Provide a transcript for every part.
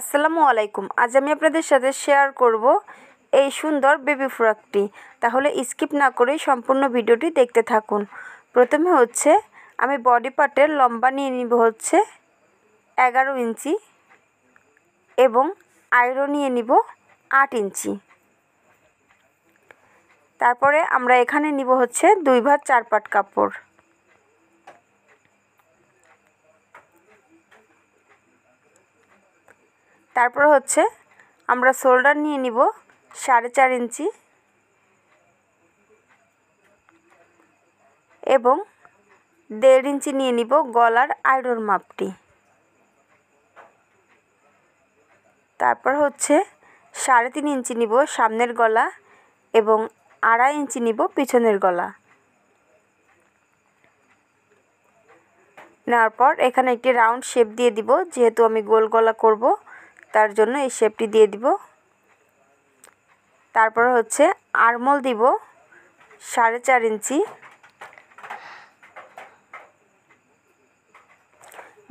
আসসালামু আলাইকুম আজ আমি আপনাদের সাথে শেয়ার করব এই সুন্দর বেবি ফ্রকটি তাহলে স্কিপ না করে সম্পূর্ণ ভিডিওটি দেখতে থাকুন প্রথমে হচ্ছে আমি বডি পার্টের লম্বা নিয়ে নিব হচ্ছে এগারো ইঞ্চি এবং আয়রন নিয়ে নিব আট ইঞ্চি তারপরে আমরা এখানে নিব হচ্ছে দুই ভাত চার পাট কাপড় তারপর হচ্ছে আমরা শোল্ডার নিয়ে নিব সাড়ে চার ইঞ্চি এবং দেড় ইঞ্চি নিয়ে নিব গলার আয়রন মাপটি তারপর হচ্ছে সাড়ে তিন ইঞ্চি নিব সামনের গলা এবং আড়াই ইঞ্চি নিব পিছনের গলা নেওয়ার পর এখানে একটি রাউন্ড শেপ দিয়ে দিব যেহেতু আমি গোল গলা করব তার জন্য এই শেপটি দিয়ে দিব তারপর হচ্ছে আরমল দিব সাড়ে চার ইঞ্চি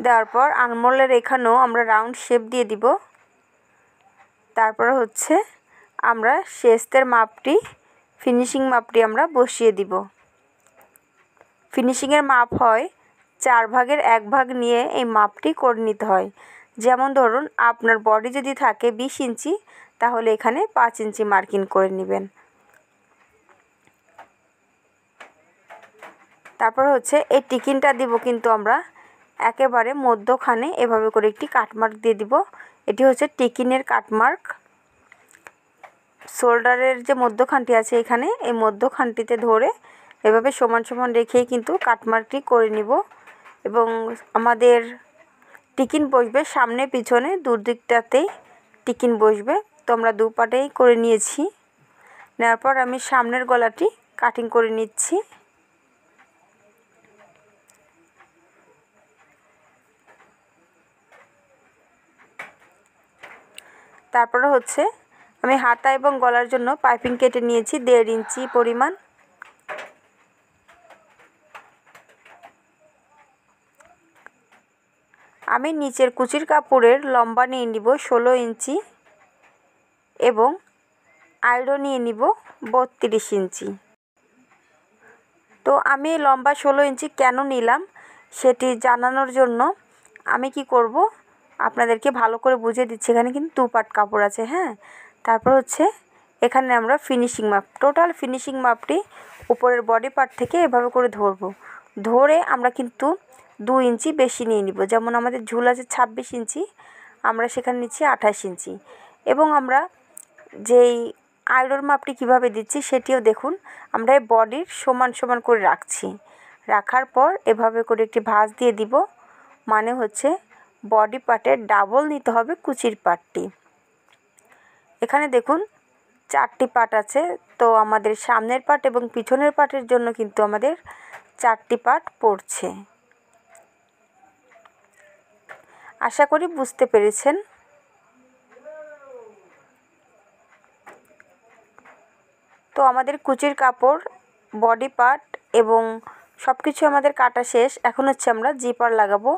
দেওয়ার পর আরমলের এখানেও আমরা রাউন্ড শেপ দিয়ে দিব তারপর হচ্ছে আমরা শেস্তের মাপটি ফিনিশিং মাপটি আমরা বসিয়ে দিব ফিনিশিংয়ের মাপ হয় চার ভাগের এক ভাগ নিয়ে এই মাপটি করে নিতে হয় যেমন ধরুন আপনার বডি যদি থাকে বিশ ইঞ্চি তাহলে এখানে পাঁচ ইঞ্চি মার্কিং করে নেবেন তারপর হচ্ছে এই টিকিনটা দিব কিন্তু আমরা একেবারে মধ্যখানে এভাবে করে একটি কাটমার্ক দিয়ে দিব এটি হচ্ছে টিকিনের কাটমার্ক শোল্ডারের যে মধ্যখানটি আছে এখানে এই মধ্যখানটিতে ধরে এভাবে সমান সমান রেখেই কিন্তু কাটমার্কটি করে নিব এবং আমাদের টিকিন বসবে সামনে পিছনে দুদিকটাতেই টিকিন বসবে তো আমরা দুপাটেই করে নিয়েছি নেওয়ার পর আমি সামনের গলাটি কাটিং করে নিচ্ছি তারপরে হচ্ছে আমি হাতা এবং গলার জন্য পাইপিং কেটে নিয়েছি দেড় ইঞ্চি পরিমাণ আমি নিচের কুচির কাপড়ের লম্বা নিয়ে নিব ষোলো ইঞ্চি এবং আয়রো নিয়ে নিব বত্রিশ ইঞ্চি তো আমি লম্বা ষোলো ইঞ্চি কেন নিলাম সেটি জানানোর জন্য আমি কি করব আপনাদেরকে ভালো করে বুঝিয়ে দিচ্ছি এখানে কিন্তু দু পাট কাপড় আছে হ্যাঁ তারপর হচ্ছে এখানে আমরা ফিনিশিং মাপ টোটাল ফিনিশিং মাপটি উপরের বডি পার্ট থেকে এভাবে করে ধরব ধরে আমরা কিন্তু দু ইঞ্চি বেশি নিয়ে নিব যেমন আমাদের ঝুল আছে ছাব্বিশ ইঞ্চি আমরা সেখানে নিচ্ছি আঠাশ ইঞ্চি এবং আমরা যেই আয়রন মাপটি কিভাবে দিচ্ছি সেটিও দেখুন আমরা এই বডির সমান সমান করে রাখছি রাখার পর এভাবে করে একটি ভাঁজ দিয়ে দিব মানে হচ্ছে বডি পার্টের ডাবল নিতে হবে কুচির পার্টটি এখানে দেখুন চারটি পার্ট আছে তো আমাদের সামনের পার্ট এবং পিছনের পার্টের জন্য কিন্তু আমাদের চারটি পার্ট পড়ছে আশা করি বুঝতে পেরেছেন তো আমাদের কুচির কাপড় বডি পার্ট এবং সব কিছু আমাদের কাটা শেষ এখন হচ্ছে আমরা জিপার লাগাবো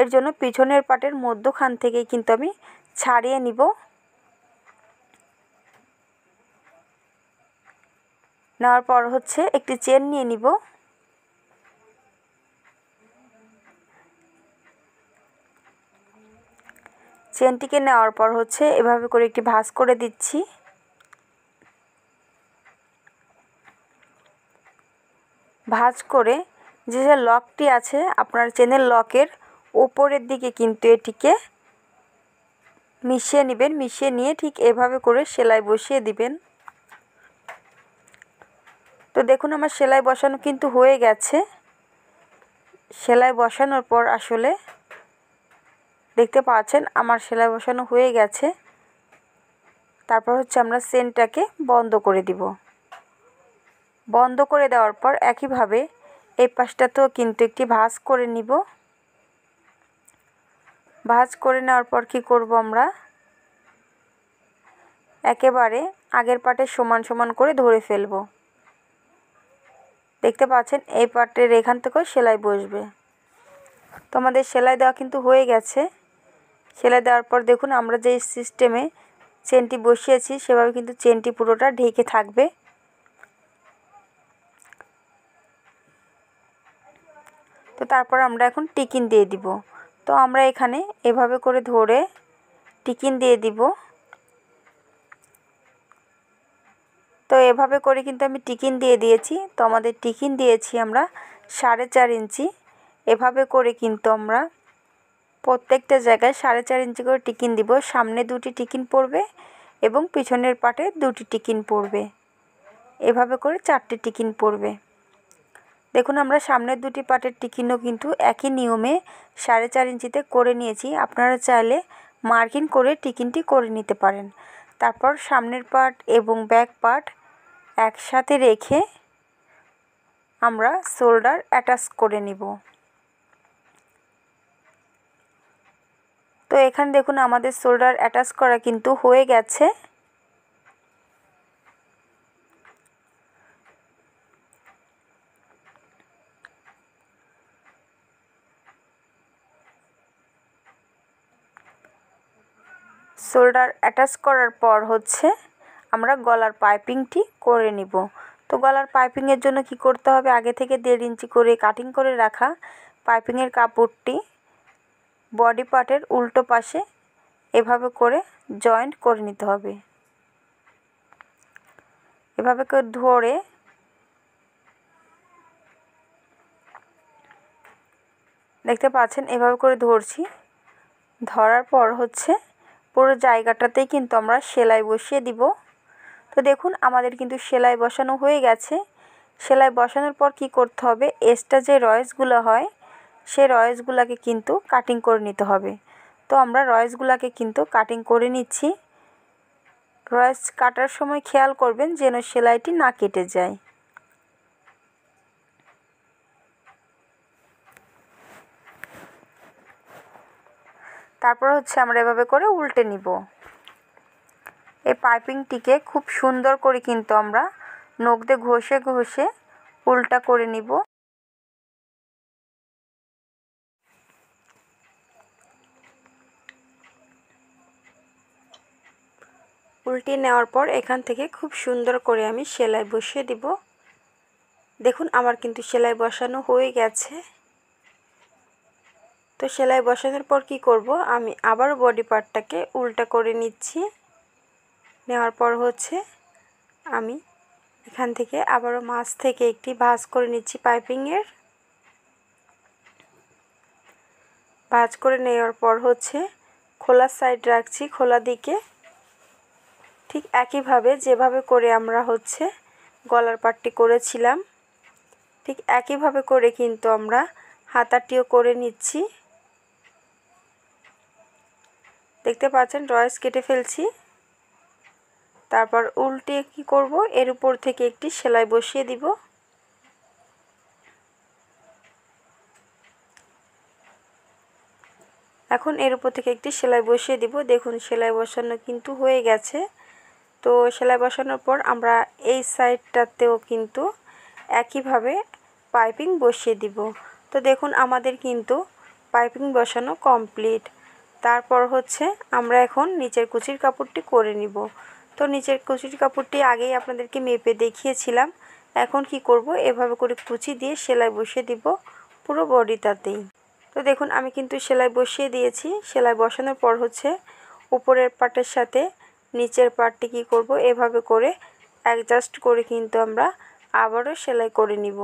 এর জন্য পিছনের পাটের মধ্যখান থেকে কিন্তু আমি ছাড়িয়ে নিব নেওয়ার পর হচ্ছে একটি চেন নিয়ে নিব চেনটিকে নেওয়ার পর হচ্ছে এভাবে করে একটি ভাঁজ করে দিচ্ছি ভাঁজ করে যে যে লকটি আছে আপনার চেনের লকের ওপরের দিকে কিন্তু এটিকে মিশিয়ে নেবেন মিশিয়ে নিয়ে ঠিক এভাবে করে সেলাই বসিয়ে দিবেন তো দেখুন আমার সেলাই বসানো কিন্তু হয়ে গেছে সেলাই বসানোর পর আসলে দেখতে পাচ্ছেন আমার সেলাই বসানো হয়ে গেছে তারপর হচ্ছে আমরা সেনটাকে বন্ধ করে দিব বন্ধ করে দেওয়ার পর একইভাবে এই পাশটাতেও কিন্তু একটি ভাঁজ করে নিব ভাঁজ করে নেওয়ার পর কি করব আমরা একেবারে আগের পাটে সমান সমান করে ধরে ফেলব দেখতে পাচ্ছেন এই পাটের এখান থেকেও সেলাই বসবে তোমাদের সেলাই দেওয়া কিন্তু হয়ে গেছে সেলাই দেওয়ার পর দেখুন আমরা যে সিস্টেমে চেনটি বসিয়েছি সেভাবে কিন্তু চেনটি পুরোটা ঢেকে থাকবে তো তারপর আমরা এখন টিকিন দিয়ে দিব তো আমরা এখানে এভাবে করে ধরে টিকিন দিয়ে দিব তো এভাবে করে কিন্তু আমি টিকিন দিয়ে দিয়েছি তো আমাদের টিকিন দিয়েছি আমরা সাড়ে চার ইঞ্চি এভাবে করে কিন্তু আমরা প্রত্যেকটা জায়গায় সাড়ে চার ইঞ্চি করে টিকিন দিব সামনে দুটি টিকিন পড়বে এবং পিছনের পাটে দুটি টিকিন পড়বে এভাবে করে চারটি টিকিন পড়বে দেখুন আমরা সামনের দুটি পাটের টিকিনও কিন্তু একই নিয়মে সাড়ে চার ইঞ্চিতে করে নিয়েছি আপনারা চাইলে মার্কিং করে টিকিনটি করে নিতে পারেন তারপর সামনের পাট এবং ব্যাক পাট একসাথে রেখে আমরা শোল্ডার অ্যাটাচ করে নিব তো এখানে দেখুন আমাদের শোল্ডার অ্যাটাচ করা কিন্তু হয়ে গেছে শোল্ডার অ্যাটাচ করার পর হচ্ছে আমরা গলার পাইপিংটি করে নিব তো গলার পাইপিংয়ের জন্য কি করতে হবে আগে থেকে দেড় ইঞ্চি করে কাটিং করে রাখা পাইপিংয়ের কাপড়টি বডি পার্টের উল্টো পাশে এভাবে করে জয়েন্ট করে নিতে হবে এভাবে করে ধরে দেখতে পাচ্ছেন এভাবে করে ধরছি ধরার পর হচ্ছে পুরো জায়গাটাতেই কিন্তু আমরা সেলাই বসিয়ে দিব তো দেখুন আমাদের কিন্তু সেলাই বসানো হয়ে গেছে সেলাই বসানোর পর কি করতে হবে এক্সট্রা যে রয়েসগুলো হয় সেই রয়েসগুলোকে কিন্তু কাটিং করে নিতে হবে তো আমরা রয়েসগুলোকে কিন্তু কাটিং করে নিচ্ছি রয়েস কাটার সময় খেয়াল করবেন যেন সেলাইটি না কেটে যায় তারপর হচ্ছে আমরা এভাবে করে উল্টে নিব এই পাইপিংটিকে খুব সুন্দর করে কিন্তু আমরা নখ দিয়ে ঘষে ঘষে উল্টা করে নিব উল্টে নেওয়ার পর এখান থেকে খুব সুন্দর করে আমি সেলাই বসিয়ে দিব দেখুন আমার কিন্তু সেলাই বসানো হয়ে গেছে তো সেলাই বসানোর পর কি করব আমি আবার বডি পার্টটাকে উল্টা করে নিচ্ছি নেওয়ার পর হচ্ছে আমি এখান থেকে আবারও মাছ থেকে একটি ভাজ করে নিচ্ছি পাইপিংয়ের ভাজ করে নেওয়ার পর হচ্ছে খোলা সাইড রাখছি খোলা দিকে ঠিক একইভাবে যেভাবে করে আমরা হচ্ছে গলার পাটটি করেছিলাম ঠিক একইভাবে করে কিন্তু আমরা হাতাটিও করে নিচ্ছি দেখতে পাচ্ছেন ড্রয়েস কেটে ফেলছি তারপর উল্টে কি করব এর উপর থেকে একটি সেলাই বসিয়ে দিব এখন এর উপর থেকে একটি সেলাই বসিয়ে দিব দেখুন সেলাই বসানো কিন্তু হয়ে গেছে তো সেলাই বসানোর পর আমরা এই সাইডটাতেও কিন্তু একইভাবে পাইপিং বসিয়ে দিব তো দেখুন আমাদের কিন্তু পাইপিং বসানো কমপ্লিট তারপর হচ্ছে আমরা এখন নিচের কুচির কাপড়টি করে নিব তো নিচের কুচির কাপড়টি আগেই আপনাদেরকে মেপে দেখিয়েছিলাম এখন কি করব এভাবে করে কুচি দিয়ে সেলাই বসিয়ে দিব পুরো বডিটাতেই তো দেখুন আমি কিন্তু সেলাই বসিয়ে দিয়েছি সেলাই বসানোর পর হচ্ছে উপরের পাটের সাথে নিচের পার্টটি কি করব এভাবে করে অ্যাডজাস্ট করে কিন্তু আমরা আবারও সেলাই করে নিব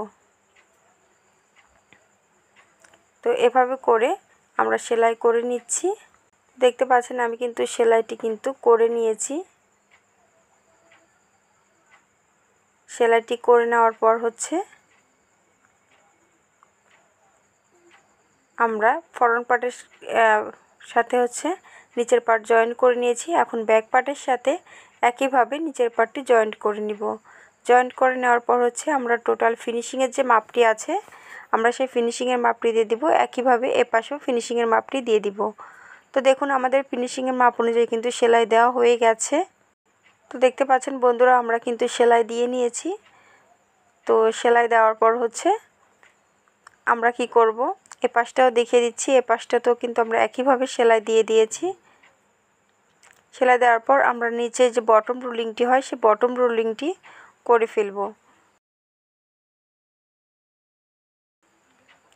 তো এভাবে করে আমরা সেলাই করে নিচ্ছি দেখতে পাচ্ছেন আমি কিন্তু সেলাইটি কিন্তু করে নিয়েছি সেলাইটি করে নেওয়ার পর হচ্ছে আমরা ফরন পার্টের সাথে হচ্ছে নিচের পার্ট জয়েন করে নিয়েছি এখন ব্যাক পার্টের সাথে একইভাবে নিচের পার্টটি জয়েন্ট করে নিব জয়েন্ট করে নেওয়ার পর হচ্ছে আমরা টোটাল ফিনিশিংয়ের যে মাপটি আছে আমরা সেই ফিনিশিংয়ের মাপটি দিয়ে দিব একইভাবে এ পাশেও ফিনিশিংয়ের মাপটি দিয়ে দিব তো দেখুন আমাদের ফিনিশিংয়ের মাপ অনুযায়ী কিন্তু সেলাই দেওয়া হয়ে গেছে তো দেখতে পাচ্ছেন বন্ধুরা আমরা কিন্তু সেলাই দিয়ে নিয়েছি তো সেলাই দেওয়ার পর হচ্ছে আমরা কি করব এ পাশটাও দেখিয়ে দিচ্ছি এ পাশটা তো কিন্তু আমরা একইভাবে সেলাই দিয়ে দিয়েছি সেলাই দেওয়ার পর আমরা নিচে যে বটম রুলিংটি হয় সে বটম রুলিংটি করে ফেলব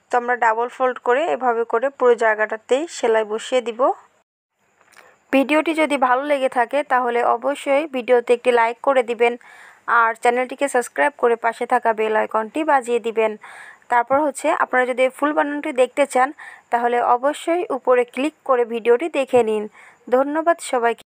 তো আমরা ডাবল ফোল্ড করে এভাবে করে পুরো জায়গাটাতেই সেলাই বসিয়ে দিব ভিডিওটি যদি ভালো লেগে থাকে তাহলে অবশ্যই ভিডিওতে একটি লাইক করে দিবেন আর চ্যানেলটিকে সাবস্ক্রাইব করে পাশে থাকা বেল আইকনটি বাজিয়ে দিবেন তারপর হচ্ছে আপনারা যদি ফুল বানানটি দেখতে চান তাহলে অবশ্যই উপরে ক্লিক করে ভিডিওটি দেখে নিন ধন্যবাদ সবাইকে